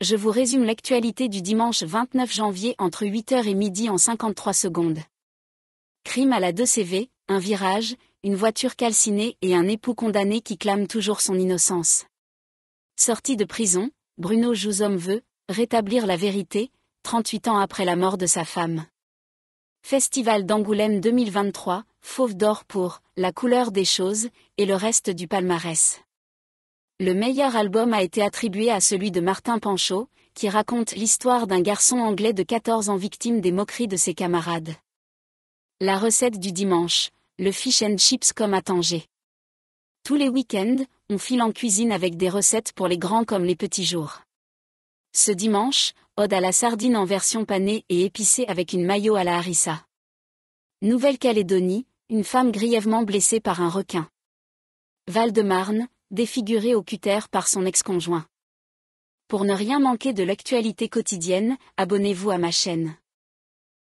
je vous résume l'actualité du dimanche 29 janvier entre 8h et midi en 53 secondes. Crime à la 2CV, un virage, une voiture calcinée et un époux condamné qui clame toujours son innocence. Sorti de prison, Bruno Jouzom veut rétablir la vérité, 38 ans après la mort de sa femme. Festival d'Angoulême 2023, fauve d'or pour la couleur des choses et le reste du palmarès. Le meilleur album a été attribué à celui de Martin Panchaud, qui raconte l'histoire d'un garçon anglais de 14 ans victime des moqueries de ses camarades. La recette du dimanche, le fish and chips comme à Tanger. Tous les week-ends, on file en cuisine avec des recettes pour les grands comme les petits jours. Ce dimanche, ode à la sardine en version panée et épicée avec une maillot à la harissa. Nouvelle-Calédonie, une femme grièvement blessée par un requin. Val-de-Marne, défiguré au cutter par son ex-conjoint. Pour ne rien manquer de l'actualité quotidienne, abonnez-vous à ma chaîne.